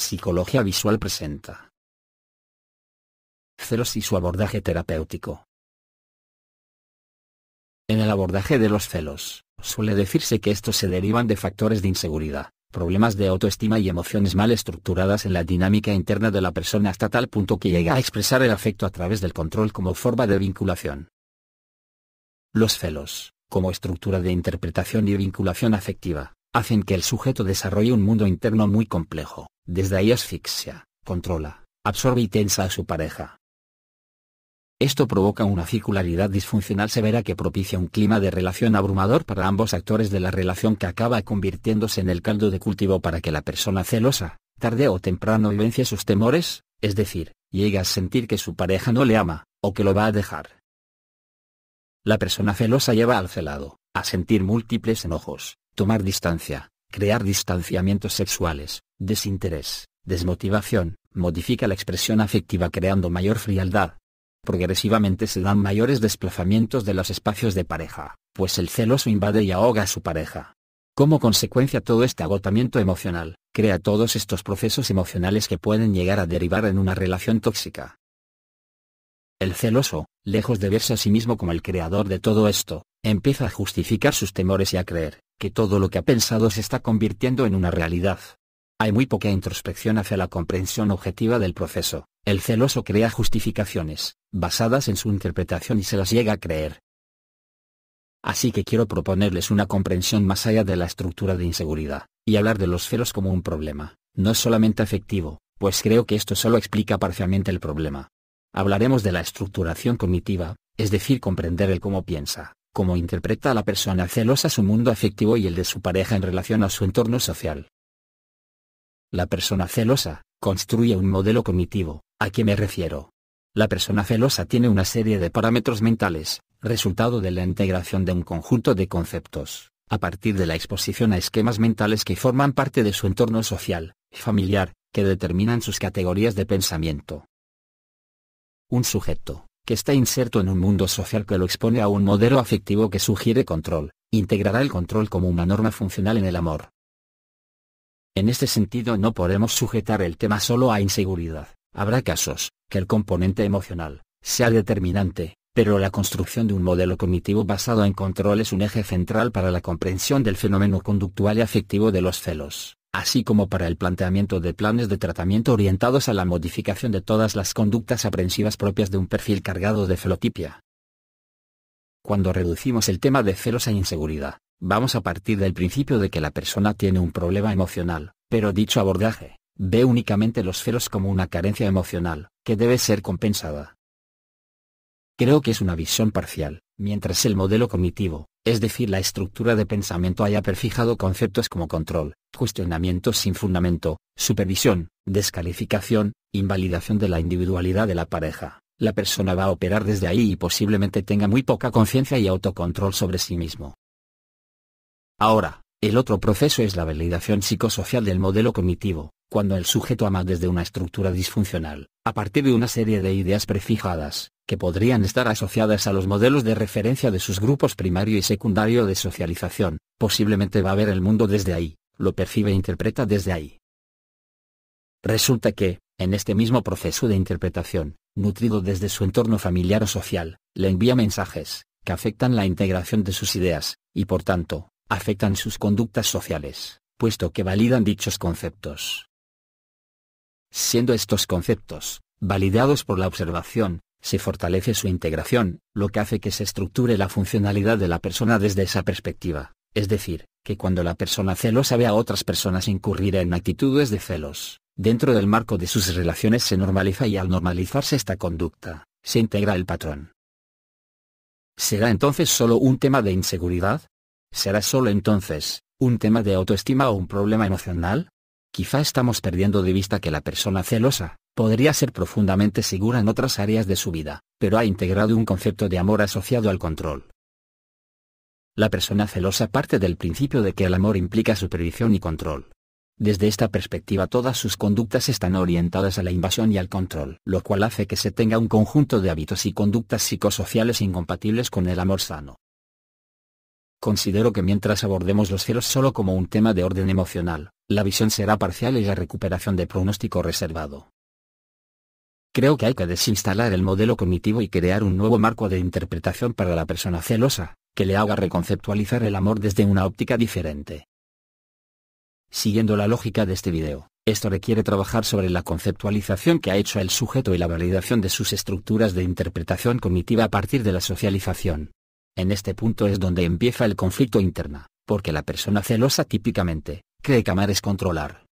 Psicología Visual presenta. Celos y su abordaje terapéutico. En el abordaje de los celos, suele decirse que estos se derivan de factores de inseguridad, problemas de autoestima y emociones mal estructuradas en la dinámica interna de la persona hasta tal punto que llega a expresar el afecto a través del control como forma de vinculación. Los celos, como estructura de interpretación y vinculación afectiva, hacen que el sujeto desarrolle un mundo interno muy complejo, desde ahí asfixia, controla, absorbe y tensa a su pareja. Esto provoca una circularidad disfuncional severa que propicia un clima de relación abrumador para ambos actores de la relación que acaba convirtiéndose en el caldo de cultivo para que la persona celosa, tarde o temprano vence sus temores, es decir, llegue a sentir que su pareja no le ama, o que lo va a dejar. La persona celosa lleva al celado, a sentir múltiples enojos, tomar distancia, crear distanciamientos sexuales, desinterés, desmotivación, modifica la expresión afectiva creando mayor frialdad. Progresivamente se dan mayores desplazamientos de los espacios de pareja, pues el celoso invade y ahoga a su pareja. Como consecuencia todo este agotamiento emocional, crea todos estos procesos emocionales que pueden llegar a derivar en una relación tóxica. El celoso, lejos de verse a sí mismo como el creador de todo esto, empieza a justificar sus temores y a creer que todo lo que ha pensado se está convirtiendo en una realidad. Hay muy poca introspección hacia la comprensión objetiva del proceso. El celoso crea justificaciones, basadas en su interpretación y se las llega a creer. Así que quiero proponerles una comprensión más allá de la estructura de inseguridad, y hablar de los celos como un problema, no solamente afectivo, pues creo que esto solo explica parcialmente el problema. Hablaremos de la estructuración cognitiva, es decir, comprender el cómo piensa, cómo interpreta a la persona celosa su mundo afectivo y el de su pareja en relación a su entorno social. La persona celosa construye un modelo cognitivo, ¿a qué me refiero? La persona celosa tiene una serie de parámetros mentales, resultado de la integración de un conjunto de conceptos, a partir de la exposición a esquemas mentales que forman parte de su entorno social, familiar, que determinan sus categorías de pensamiento. Un sujeto, que está inserto en un mundo social que lo expone a un modelo afectivo que sugiere control, integrará el control como una norma funcional en el amor. En este sentido no podemos sujetar el tema solo a inseguridad, habrá casos, que el componente emocional, sea determinante, pero la construcción de un modelo cognitivo basado en control es un eje central para la comprensión del fenómeno conductual y afectivo de los celos así como para el planteamiento de planes de tratamiento orientados a la modificación de todas las conductas aprensivas propias de un perfil cargado de felotipia. Cuando reducimos el tema de celos a e inseguridad, vamos a partir del principio de que la persona tiene un problema emocional, pero dicho abordaje, ve únicamente los celos como una carencia emocional, que debe ser compensada. Creo que es una visión parcial, mientras el modelo cognitivo, es decir la estructura de pensamiento haya prefijado conceptos como control, cuestionamiento sin fundamento, supervisión, descalificación, invalidación de la individualidad de la pareja, la persona va a operar desde ahí y posiblemente tenga muy poca conciencia y autocontrol sobre sí mismo. Ahora, el otro proceso es la validación psicosocial del modelo cognitivo, cuando el sujeto ama desde una estructura disfuncional, a partir de una serie de ideas prefijadas, que podrían estar asociadas a los modelos de referencia de sus grupos primario y secundario de socialización, posiblemente va a ver el mundo desde ahí, lo percibe e interpreta desde ahí. Resulta que, en este mismo proceso de interpretación, nutrido desde su entorno familiar o social, le envía mensajes, que afectan la integración de sus ideas, y por tanto, afectan sus conductas sociales, puesto que validan dichos conceptos. Siendo estos conceptos, validados por la observación, se fortalece su integración, lo que hace que se estructure la funcionalidad de la persona desde esa perspectiva, es decir, que cuando la persona celosa ve a otras personas incurrir en actitudes de celos, dentro del marco de sus relaciones se normaliza y al normalizarse esta conducta, se integra el patrón. ¿Será entonces solo un tema de inseguridad? ¿Será solo entonces, un tema de autoestima o un problema emocional? Quizá estamos perdiendo de vista que la persona celosa, Podría ser profundamente segura en otras áreas de su vida, pero ha integrado un concepto de amor asociado al control. La persona celosa parte del principio de que el amor implica supervisión y control. Desde esta perspectiva todas sus conductas están orientadas a la invasión y al control, lo cual hace que se tenga un conjunto de hábitos y conductas psicosociales incompatibles con el amor sano. Considero que mientras abordemos los celos solo como un tema de orden emocional, la visión será parcial y la recuperación de pronóstico reservado. Creo que hay que desinstalar el modelo cognitivo y crear un nuevo marco de interpretación para la persona celosa, que le haga reconceptualizar el amor desde una óptica diferente. Siguiendo la lógica de este video, esto requiere trabajar sobre la conceptualización que ha hecho el sujeto y la validación de sus estructuras de interpretación cognitiva a partir de la socialización. En este punto es donde empieza el conflicto interna, porque la persona celosa típicamente, cree que amar es controlar.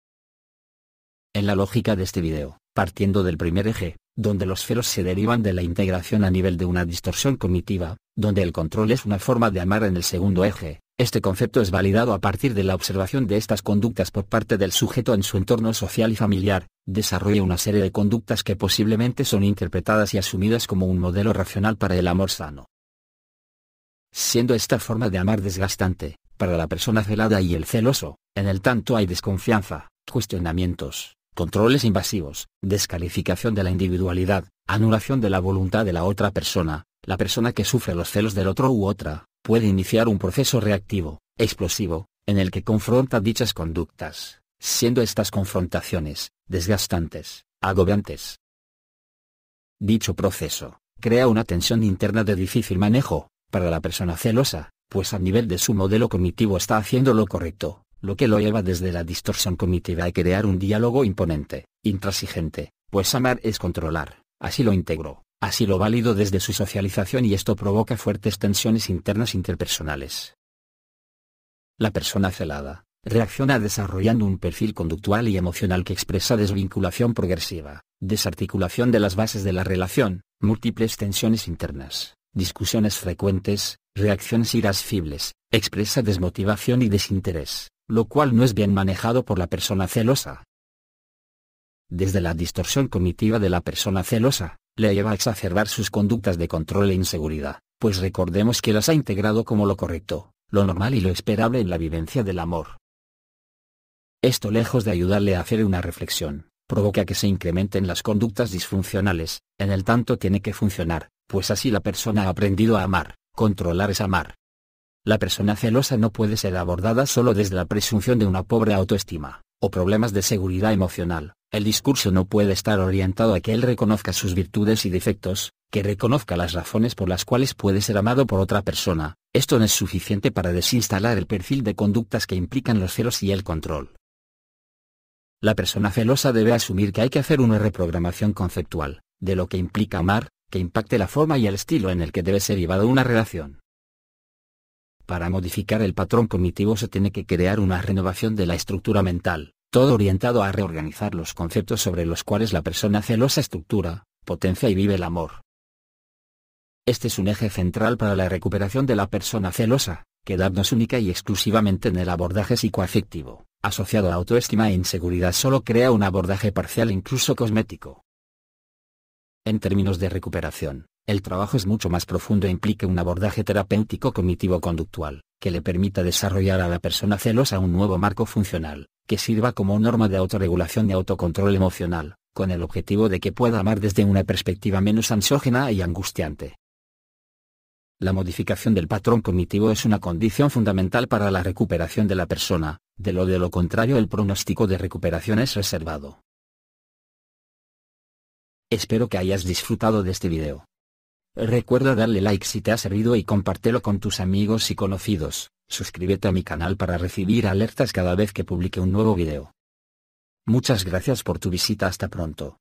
En la lógica de este video, partiendo del primer eje, donde los feros se derivan de la integración a nivel de una distorsión cognitiva, donde el control es una forma de amar en el segundo eje. Este concepto es validado a partir de la observación de estas conductas por parte del sujeto en su entorno social y familiar, desarrolla una serie de conductas que posiblemente son interpretadas y asumidas como un modelo racional para el amor sano. Siendo esta forma de amar desgastante, para la persona celada y el celoso, en el tanto hay desconfianza, cuestionamientos, controles invasivos, descalificación de la individualidad, anulación de la voluntad de la otra persona, la persona que sufre los celos del otro u otra, puede iniciar un proceso reactivo, explosivo, en el que confronta dichas conductas, siendo estas confrontaciones, desgastantes, agobiantes. Dicho proceso, crea una tensión interna de difícil manejo, para la persona celosa, pues a nivel de su modelo cognitivo está haciendo lo correcto, lo que lo lleva desde la distorsión cognitiva a crear un diálogo imponente, intransigente, pues amar es controlar, así lo integro, así lo válido desde su socialización y esto provoca fuertes tensiones internas interpersonales. La persona celada, reacciona desarrollando un perfil conductual y emocional que expresa desvinculación progresiva, desarticulación de las bases de la relación, múltiples tensiones internas, discusiones frecuentes, reacciones irascibles, expresa desmotivación y desinterés, lo cual no es bien manejado por la persona celosa. Desde la distorsión cognitiva de la persona celosa, le lleva a exacerbar sus conductas de control e inseguridad, pues recordemos que las ha integrado como lo correcto, lo normal y lo esperable en la vivencia del amor. Esto lejos de ayudarle a hacer una reflexión, provoca que se incrementen las conductas disfuncionales, en el tanto tiene que funcionar, pues así la persona ha aprendido a amar, controlar es amar, la persona celosa no puede ser abordada solo desde la presunción de una pobre autoestima, o problemas de seguridad emocional. El discurso no puede estar orientado a que él reconozca sus virtudes y defectos, que reconozca las razones por las cuales puede ser amado por otra persona. Esto no es suficiente para desinstalar el perfil de conductas que implican los celos y el control. La persona celosa debe asumir que hay que hacer una reprogramación conceptual, de lo que implica amar, que impacte la forma y el estilo en el que debe ser llevada una relación. Para modificar el patrón cognitivo se tiene que crear una renovación de la estructura mental, todo orientado a reorganizar los conceptos sobre los cuales la persona celosa estructura, potencia y vive el amor. Este es un eje central para la recuperación de la persona celosa, quedarnos única y exclusivamente en el abordaje psicoafectivo, asociado a autoestima e inseguridad solo crea un abordaje parcial incluso cosmético. En términos de recuperación, el trabajo es mucho más profundo e implica un abordaje terapéutico cognitivo-conductual, que le permita desarrollar a la persona celosa un nuevo marco funcional, que sirva como norma de autorregulación y autocontrol emocional, con el objetivo de que pueda amar desde una perspectiva menos ansógena y angustiante. La modificación del patrón cognitivo es una condición fundamental para la recuperación de la persona, de lo de lo contrario el pronóstico de recuperación es reservado. Espero que hayas disfrutado de este video. Recuerda darle like si te ha servido y compártelo con tus amigos y conocidos. Suscríbete a mi canal para recibir alertas cada vez que publique un nuevo video. Muchas gracias por tu visita hasta pronto.